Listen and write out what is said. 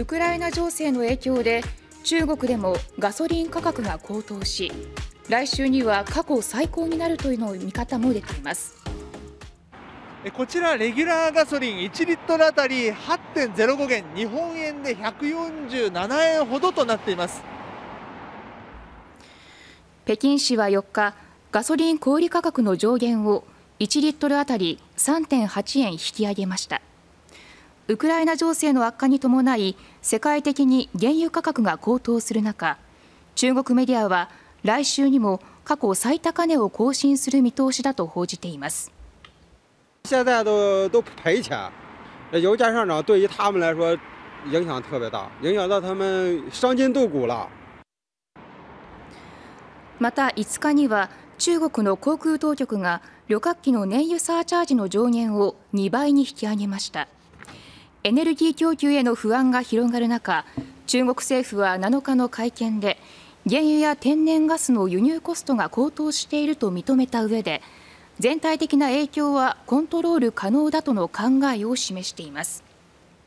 ウクライナ情勢の影響で中国でもガソリン価格が高騰し来週には過去最高になるというの見方も出ていますこちらレギュラーガソリン1リットルあたり8.05元日本円で147円ほどとなっています北京市は4日ガソリン小売価格の上限を1リットルあたり3.8円引き上げましたウクライナ情勢の悪化に伴い世界的に原油価格が高騰する中中国メディアは来週にも過去最高値を更新する見通しだと報じています。现在都都赔钱，油价上涨对于他们来说影响特别大，影响到他们伤筋动骨了。また5日には中国の航空当局が旅客機の燃油サーチャージの上限を2倍に引き上げました。エネルギー供給への不安が広がる中中国政府は7日の会見で原油や天然ガスの輸入コストが高騰していると認めた上で全体的な影響はコントロール可能だとの考えを示しています